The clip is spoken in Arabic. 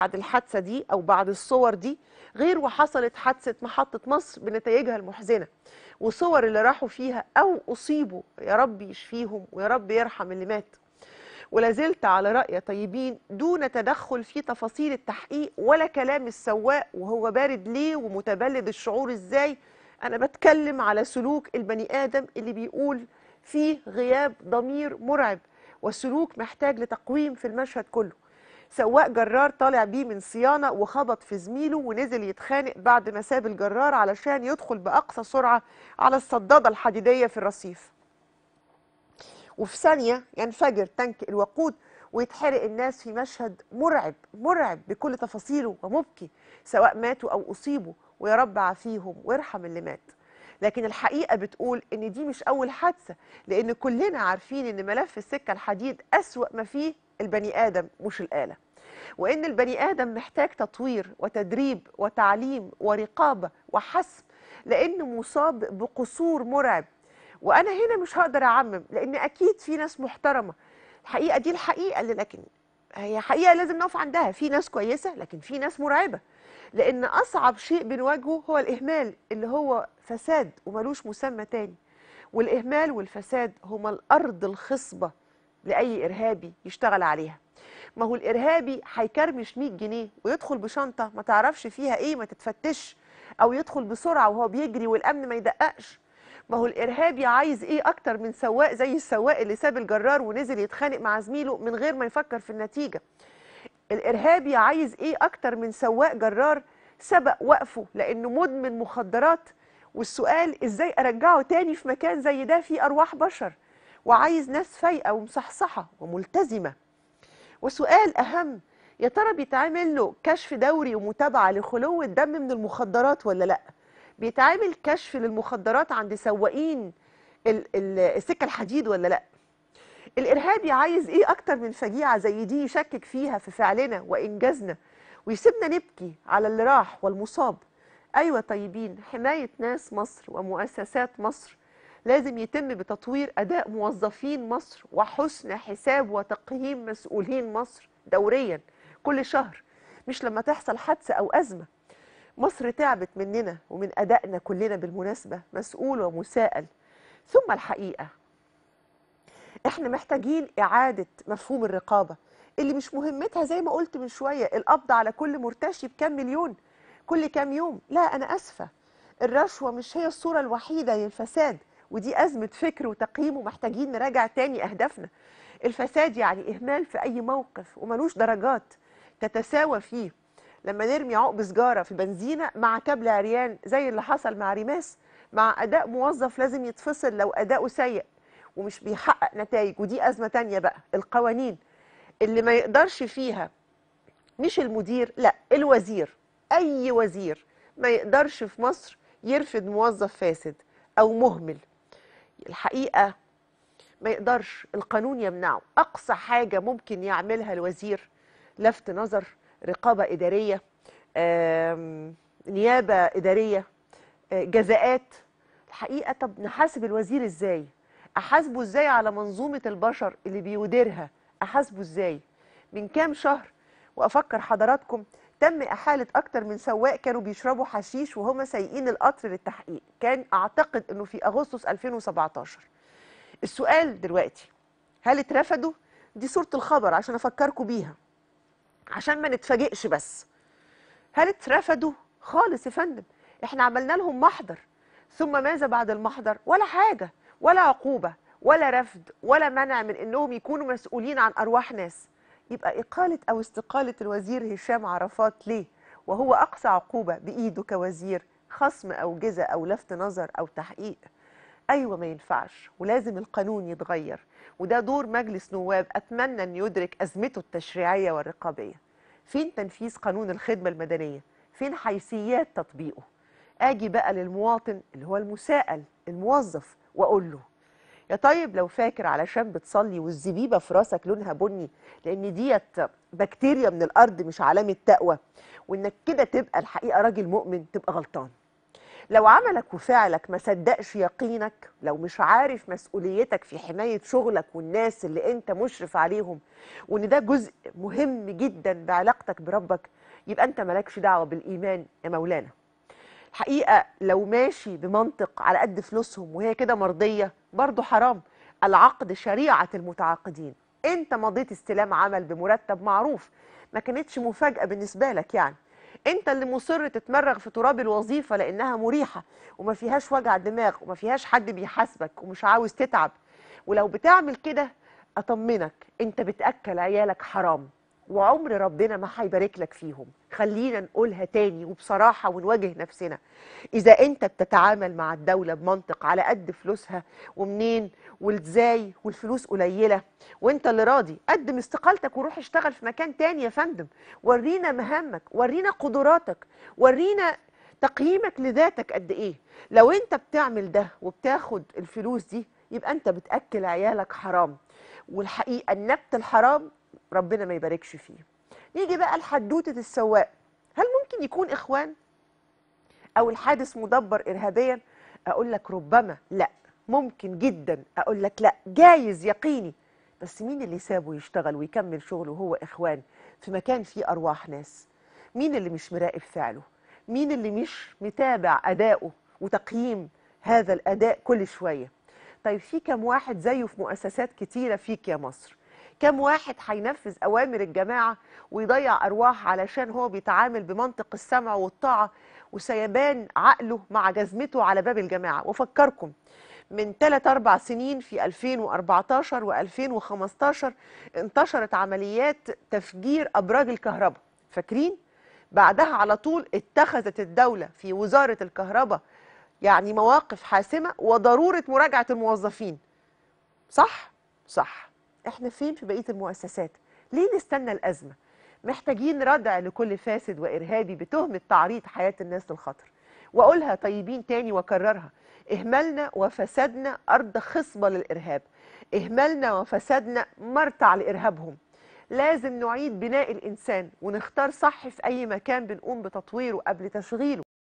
بعد الحادثة دي أو بعد الصور دي غير وحصلت حادثة محطة مصر بنتائجها المحزنة وصور اللي راحوا فيها أو أصيبوا يا رب يشفيهم ويا رب يرحم اللي مات ولازلت على رأي طيبين دون تدخل في تفاصيل التحقيق ولا كلام السواق وهو بارد ليه ومتبلد الشعور إزاي أنا بتكلم على سلوك البني آدم اللي بيقول فيه غياب ضمير مرعب والسلوك محتاج لتقويم في المشهد كله سواق جرار طالع بيه من صيانه وخبط في زميله ونزل يتخانق بعد ما ساب الجرار علشان يدخل باقصى سرعه على الصداده الحديديه في الرصيف وفي ثانيه ينفجر تنك تانك الوقود ويتحرق الناس في مشهد مرعب مرعب بكل تفاصيله ومبكي سواء ماتوا او اصيبوا ويا رب عافيهم وارحم اللي مات لكن الحقيقة بتقول إن دي مش أول حادثة لأن كلنا عارفين إن ملف السكة الحديد أسوأ ما فيه البني آدم مش الآلة وإن البني آدم محتاج تطوير وتدريب وتعليم ورقابة وحسم لأنه مصاب بقصور مرعب وأنا هنا مش هقدر أعمم لأن أكيد في ناس محترمة الحقيقة دي الحقيقة اللي لكن هي حقيقة لازم نقف عندها في ناس كويسة لكن في ناس مرعبة لأن أصعب شيء بنواجهه هو الإهمال اللي هو فساد وملوش مسمى تاني والإهمال والفساد هما الأرض الخصبة لاي ارهابي يشتغل عليها ما هو الارهابي هيكرمش 100 جنيه ويدخل بشنطه ما تعرفش فيها ايه ما تتفتش او يدخل بسرعه وهو بيجري والامن ما يدققش ما هو الارهابي عايز ايه اكتر من سواق زي السواق اللي ساب الجرار ونزل يتخانق مع زميله من غير ما يفكر في النتيجه الارهابي عايز ايه اكتر من سواق جرار سبق وقفه لانه مدمن مخدرات والسؤال ازاي ارجعه تاني في مكان زي ده فيه ارواح بشر وعايز ناس فايقه ومصحصحه وملتزمه وسؤال اهم يا ترى بيتعمل له كشف دوري ومتابعه لخلو الدم من المخدرات ولا لا بيتعمل كشف للمخدرات عند سواقين السكه الحديد ولا لا الارهابي عايز ايه اكتر من فجيعه زي دي يشكك فيها في فعلنا وانجازنا ويسيبنا نبكي على اللي راح والمصاب ايوه طيبين حمايه ناس مصر ومؤسسات مصر لازم يتم بتطوير أداء موظفين مصر وحسن حساب وتقييم مسؤولين مصر دوريا كل شهر مش لما تحصل حادثة أو أزمة مصر تعبت مننا ومن أدائنا كلنا بالمناسبة مسؤول ومساءل ثم الحقيقة احنا محتاجين إعادة مفهوم الرقابة اللي مش مهمتها زي ما قلت من شوية القبض على كل مرتشي بكام مليون كل كام يوم لا أنا أسفة الرشوة مش هي الصورة الوحيدة للفساد ودي أزمة فكر وتقييم ومحتاجين نراجع تاني أهدافنا الفساد يعني إهمال في أي موقف وملوش درجات تتساوى فيه لما نرمي عقب سجارة في بنزينة مع كابل عريان زي اللي حصل مع ريماس مع أداء موظف لازم يتفصل لو أداؤه سيء ومش بيحقق نتائج ودي أزمة تانية بقى القوانين اللي ما يقدرش فيها مش المدير لا الوزير أي وزير ما يقدرش في مصر يرفض موظف فاسد أو مهمل الحقيقه ما يقدرش القانون يمنعه اقصى حاجه ممكن يعملها الوزير لفت نظر رقابه اداريه نيابه اداريه آه، جزاءات الحقيقه طب نحاسب الوزير ازاي احاسبه ازاي على منظومه البشر اللي بيديرها احاسبه ازاي من كام شهر وافكر حضراتكم تم احاله اكتر من سواق كانوا بيشربوا حشيش وهم سايقين القطر للتحقيق كان اعتقد انه في اغسطس 2017 السؤال دلوقتي هل اترفدوا دي صوره الخبر عشان افكركم بيها عشان ما نتفاجئش بس هل اترفدوا خالص يا فندم احنا عملنا لهم محضر ثم ماذا بعد المحضر ولا حاجه ولا عقوبه ولا رفض ولا منع من انهم يكونوا مسؤولين عن ارواح ناس يبقى إقالة أو استقالة الوزير هشام عرفات ليه وهو أقصى عقوبة بإيده كوزير خصم أو جزء أو لفت نظر أو تحقيق أيوة ما ينفعش ولازم القانون يتغير وده دور مجلس نواب أتمنى أن يدرك أزمته التشريعية والرقابية فين تنفيذ قانون الخدمة المدنية فين حيثيات تطبيقه أجي بقى للمواطن اللي هو المساءل الموظف وأقول له يا طيب لو فاكر علشان بتصلي والزبيبه في راسك لونها بني لان ديت بكتيريا من الارض مش علامه تقوى وانك كده تبقى الحقيقه راجل مؤمن تبقى غلطان لو عملك وفعلك ما صدقش يقينك لو مش عارف مسؤوليتك في حماية شغلك والناس اللي انت مشرف عليهم وان ده جزء مهم جدا بعلاقتك بربك يبقى انت مالكش دعوة بالإيمان يا مولانا حقيقه لو ماشي بمنطق على قد فلوسهم وهي كده مرضيه برضه حرام العقد شريعه المتعاقدين انت مضيت استلام عمل بمرتب معروف ما كانتش مفاجاه بالنسبه لك يعني انت اللي مصر تتمرغ في تراب الوظيفه لانها مريحه وما فيهاش وجع دماغ وما فيهاش حد بيحاسبك ومش عاوز تتعب ولو بتعمل كده اطمنك انت بتاكل عيالك حرام وعمر ربنا ما هيبارك لك فيهم خلينا نقولها تاني وبصراحة ونواجه نفسنا إذا أنت بتتعامل مع الدولة بمنطق على قد فلوسها ومنين وازاي والفلوس قليلة وأنت اللي راضي قدم استقالتك وروح اشتغل في مكان تاني يا فندم ورينا مهامك ورينا قدراتك ورينا تقييمك لذاتك قد إيه لو أنت بتعمل ده وبتاخد الفلوس دي يبقى أنت بتأكل عيالك حرام والحقيقة النبت الحرام ربنا ما يباركش فيه نيجي بقى لحدوته السواق هل ممكن يكون اخوان او الحادث مدبر ارهابيا اقول لك ربما لا ممكن جدا اقول لك لا جايز يقيني بس مين اللي سابه يشتغل ويكمل شغله وهو اخوان في مكان فيه ارواح ناس مين اللي مش مراقب فعله مين اللي مش متابع اداؤه وتقييم هذا الاداء كل شويه طيب في كم واحد زيه في مؤسسات كتيره فيك يا مصر كم واحد هينفذ اوامر الجماعه ويضيع ارواح علشان هو بيتعامل بمنطق السمع والطاعه وسيبان عقله مع جزمته على باب الجماعه وفكركم من 3 4 سنين في 2014 و2015 انتشرت عمليات تفجير ابراج الكهرباء فاكرين بعدها على طول اتخذت الدوله في وزاره الكهرباء يعني مواقف حاسمه وضروره مراجعه الموظفين صح صح احنا فين في بقيه المؤسسات ليه نستنى الازمه محتاجين ردع لكل فاسد وارهابي بتهمه تعريض حياه الناس للخطر واقولها طيبين تاني واكررها اهمالنا وفسادنا ارض خصبه للارهاب اهمالنا وفسادنا مرتع لارهابهم لازم نعيد بناء الانسان ونختار صح في اي مكان بنقوم بتطويره قبل تشغيله